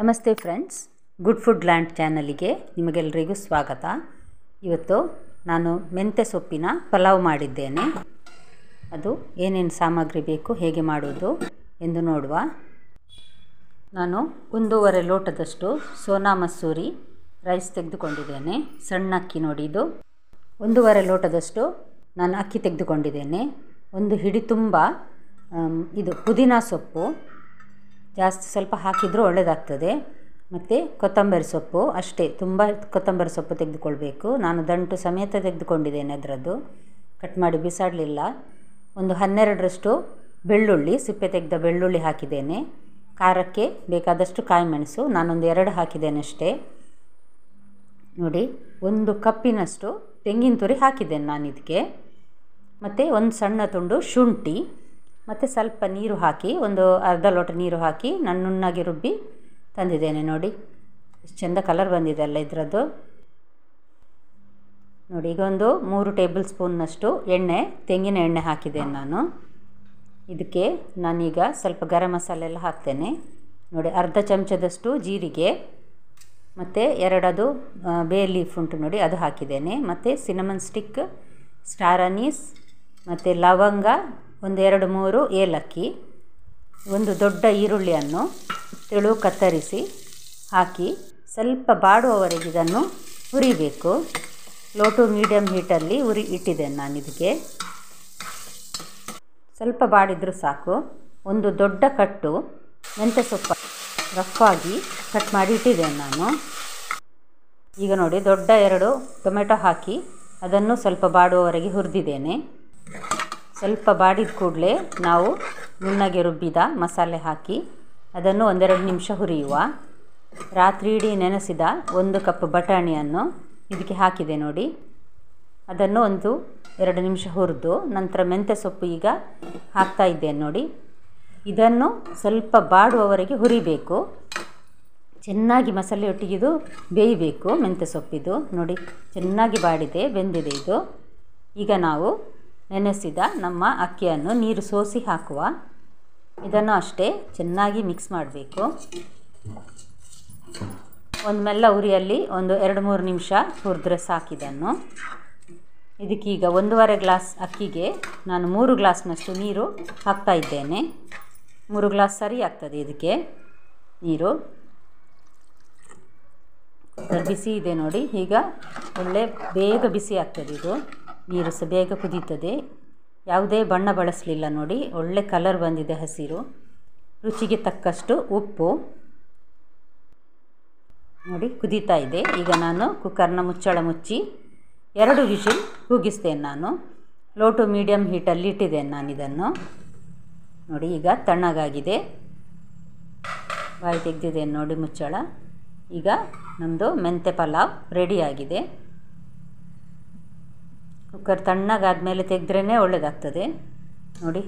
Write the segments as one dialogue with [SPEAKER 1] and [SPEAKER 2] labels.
[SPEAKER 1] ನಮಸ್ತೆ friends good food land ಚಾನಲಿಗೆ ನಿಮಗೆಲ್ಲರಿಗೂ ಸ್ವಾಗತ ಇವತ್ತು ನಾನು ಮೆಂತೆ ಸೊಪ್ಪಿನ ಪಲಾವ್ ಮಾಡಿದ್ದೇನೆ ಅದು ಏನೇನು ಸಾಮಗ್ರಿ ಬೇಕು ಹೇಗೆ ಮಾಡುವುದು ಎಂದು ನೋಡುವ ನಾನು ಒಂದೂವರೆ ಲೋಟದಷ್ಟು ಸೋನಾ ಮಸೂರಿ ರೈಸ್ ತೆಗೆದುಕೊಂಡಿದ್ದೇನೆ ಸಣ್ಣ ಅಕ್ಕಿ ನೋಡಿದ್ದು ಒಂದೂವರೆ ಲೋಟದಷ್ಟು ನಾನು ಅಕ್ಕಿ ತೆಗೆದುಕೊಂಡಿದ್ದೇನೆ ಒಂದು ಹಿಡಿ ತುಂಬ ಇದು ಪುದೀನಾ ಸೊಪ್ಪು ಜಾಸ್ತಿ ಸ್ವಲ್ಪ ಹಾಕಿದರೂ ಒಳ್ಳೆಯದಾಗ್ತದೆ ಮತ್ತು ಕೊತ್ತಂಬರಿ ಸೊಪ್ಪು ಅಷ್ಟೇ ತುಂಬ ಕೊತ್ತಂಬರಿ ಸೊಪ್ಪು ತೆಗೆದುಕೊಳ್ಬೇಕು ನಾನು ದಂಟು ಸಮೇತ ತೆಗೆದುಕೊಂಡಿದ್ದೇನೆ ಅದರದ್ದು ಕಟ್ ಮಾಡಿ ಬಿಸಾಡಲಿಲ್ಲ ಒಂದು ಹನ್ನೆರಡರಷ್ಟು ಬೆಳ್ಳುಳ್ಳಿ ಸಿಪ್ಪೆ ತೆಗೆದ ಬೆಳ್ಳುಳ್ಳಿ ಹಾಕಿದ್ದೇನೆ ಖಾರಕ್ಕೆ ಬೇಕಾದಷ್ಟು ಕಾಯಿ ಮೆಣಸು ನಾನೊಂದು ಎರಡು ಹಾಕಿದ್ದೇನೆ ಅಷ್ಟೇ ನೋಡಿ ಒಂದು ಕಪ್ಪಿನಷ್ಟು ತೆಂಗಿನ ತುರಿ ಹಾಕಿದ್ದೇನೆ ನಾನು ಇದಕ್ಕೆ ಮತ್ತು ಒಂದು ಸಣ್ಣ ತುಂಡು ಶುಂಠಿ ಮತ್ತು ಸ್ವಲ್ಪ ನೀರು ಹಾಕಿ ಒಂದು ಅರ್ಧ ಲೋಟ ನೀರು ಹಾಕಿ ನಾನು ರುಬ್ಬಿ ತಂದಿದ್ದೇನೆ ನೋಡಿ ಎಷ್ಟು ಚೆಂದ ಕಲರ್ ಬಂದಿದೆ ಅಲ್ಲ ಇದರದ್ದು ನೋಡಿ ಈಗ ಒಂದು ಮೂರು ಟೇಬಲ್ ಸ್ಪೂನ್ನಷ್ಟು ಎಣ್ಣೆ ತೆಂಗಿನ ಎಣ್ಣೆ ಹಾಕಿದ್ದೇನೆ ನಾನು ಇದಕ್ಕೆ ನಾನೀಗ ಸ್ವಲ್ಪ ಗರಂ ಮಸಾಲೆ ಎಲ್ಲ ಹಾಕ್ತೇನೆ ನೋಡಿ ಅರ್ಧ ಚಮಚದಷ್ಟು ಜೀರಿಗೆ ಮತ್ತು ಎರಡದು ಬೇ ಲೀಫ್ ಉಂಟು ನೋಡಿ ಅದು ಹಾಕಿದ್ದೇನೆ ಮತ್ತು ಸಿನಮನ್ ಸ್ಟಿಕ್ ಸ್ಟಾರ್ ಅನೀಸ್ ಮತ್ತು ಲವಂಗ ಒಂದೆರಡು ಮೂರು ಏಲಕ್ಕಿ ಒಂದು ದೊಡ್ಡ ಈರುಳ್ಳಿಯನ್ನು ತೆಳು ಕತ್ತರಿಸಿ ಹಾಕಿ ಸ್ವಲ್ಪ ಬಾಡುವವರೆಗೆ ಇದನ್ನು ಹುರಿಬೇಕು ಲೋ ಟು ಮೀಡಿಯಮ್ ಹೀಟಲ್ಲಿ ಉರಿ ಇಟ್ಟಿದ್ದೇನೆ ನಾನು ಇದಕ್ಕೆ ಸ್ವಲ್ಪ ಬಾಡಿದರೂ ಸಾಕು ಒಂದು ದೊಡ್ಡ ಕಟ್ಟು ಮೆಂತ್ಯ ಸೊಪ್ಪು ಆಗಿ ಕಟ್ ಮಾಡಿ ಇಟ್ಟಿದ್ದೇನೆ ನಾನು ಈಗ ನೋಡಿ ದೊಡ್ಡ ಎರಡು ಟೊಮೆಟೊ ಹಾಕಿ ಅದನ್ನು ಸ್ವಲ್ಪ ಬಾಡುವವರೆಗೆ ಹುರಿದಿದ್ದೇನೆ ಸ್ವಲ್ಪ ಬಾಡಿದ ಕೂಡಲೇ ನಾವು ನುಣ್ಣಗೆ ರುಬ್ಬಿದ ಮಸಾಲೆ ಹಾಕಿ ಅದನ್ನು ಒಂದೆರಡು ನಿಮಿಷ ಹುರಿಯುವ ರಾತ್ರಿ ಇಡೀ ನೆನೆಸಿದ ಒಂದು ಕಪ್ ಬಟಾಣಿಯನ್ನು ಇದಕ್ಕೆ ಹಾಕಿದೆ ನೋಡಿ ಅದನ್ನು ಒಂದು ಎರಡು ನಿಮಿಷ ಹುರಿದು ನಂತರ ಮೆಂತ್ಯ ಸೊಪ್ಪು ಈಗ ಹಾಕ್ತಾ ಇದ್ದೇನೆ ನೋಡಿ ಇದನ್ನು ಸ್ವಲ್ಪ ಬಾಡುವವರೆಗೆ ಹುರಿಬೇಕು ಚೆನ್ನಾಗಿ ಮಸಾಲೆ ಒಟ್ಟಿಗಿದು ಬೇಯಬೇಕು ಮೆಂತ್ಯ ಸೊಪ್ಪಿದು ನೋಡಿ ಚೆನ್ನಾಗಿ ಬಾಡಿದೆ ಬೆಂದಿದೆ ಇದು ಈಗ ನಾವು ನೆನೆಸಿದ ನಮ್ಮ ಅಕ್ಕಿಯನ್ನು ನೀರು ಸೋಸಿ ಹಾಕುವ ಇದನ್ನು ಅಷ್ಟೇ ಚೆನ್ನಾಗಿ ಮಿಕ್ಸ್ ಮಾಡಬೇಕು ಒಂದು ಮೆಲ್ಲ ಉರಿಯಲ್ಲಿ ಒಂದು ಎರಡು ಮೂರು ನಿಮಿಷ ಹುರಿದ್ರೆ ಸಾಕಿದನ್ನು ಇದಕ್ಕೀಗ ಒಂದೂವರೆ ಗ್ಲಾಸ್ ಅಕ್ಕಿಗೆ ನಾನು ಮೂರು ಗ್ಲಾಸ್ನಷ್ಟು ನೀರು ಹಾಕ್ತಾ ಇದ್ದೇನೆ ಮೂರು ಗ್ಲಾಸ್ ಸರಿ ಆಗ್ತದೆ ಇದಕ್ಕೆ ನೀರು ಬಿಸಿ ಇದೆ ನೋಡಿ ಈಗ ಒಳ್ಳೆ ಬೇಗ ಬಿಸಿ ಆಗ್ತದೆ ಇದು ನೀರು ಸಹ ಬೇಗ ಕುದೀತದೆ ಯಾವುದೇ ಬಣ್ಣ ಬಳಸಲಿಲ್ಲ ನೋಡಿ ಒಳ್ಳೆ ಕಲರ್ ಬಂದಿದೆ ಹಸಿರು ರುಚಿಗೆ ತಕ್ಕಷ್ಟು ಉಪ್ಪು ನೋಡಿ ಕುದೀತಾ ಇದೆ ಈಗ ನಾನು ಕುಕ್ಕರ್ನ ಮುಚ್ಚಳ ಮುಚ್ಚಿ ಎರಡು ವಿಷಲ್ ಕೂಗಿಸ್ತೇನೆ ನಾನು ಲೋ ಟು ಮೀಡಿಯಮ್ ಹೀಟಲ್ಲಿ ಇಟ್ಟಿದ್ದೇನೆ ನಾನಿದನ್ನು ನೋಡಿ ಈಗ ತಣ್ಣಗಾಗಿದೆ ಬಾಯಿ ತೆಗೆದಿದ್ದೇನೆ ನೋಡಿ ಮುಚ್ಚಳ ಈಗ ನಮ್ಮದು ಮೆಂತೆ ಪಲಾವ್ ರೆಡಿಯಾಗಿದೆ ಕುಕ್ಕರ್ ತಣ್ಣಗಾದ ಮೇಲೆ ತೆಗೆದ್ರೇ ಒಳ್ಳೆಯದಾಗ್ತದೆ ನೋಡಿ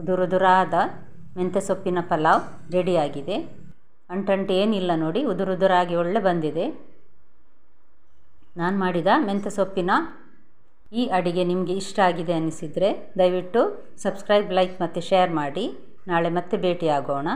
[SPEAKER 1] ಉದುರುದುರಾದ ಮೆಂತ್ಯ ಸೊಪ್ಪಿನ ಪಲಾವ್ ರೆಡಿಯಾಗಿದೆ ಅಂಟಂಟು ಏನಿಲ್ಲ ನೋಡಿ ಉದುರು ಉದುರಾಗಿ ಒಳ್ಳೆ ಬಂದಿದೆ ನಾನು ಮಾಡಿದ ಮೆಂತ್ಯ ಸೊಪ್ಪಿನ ಈ ಅಡಿಗೆ ನಿಮಗೆ ಇಷ್ಟ ಆಗಿದೆ ಅನಿಸಿದರೆ ದಯವಿಟ್ಟು ಸಬ್ಸ್ಕ್ರೈಬ್ ಲೈಕ್ ಮತ್ತು ಶೇರ್ ಮಾಡಿ ನಾಳೆ ಮತ್ತೆ ಭೇಟಿಯಾಗೋಣ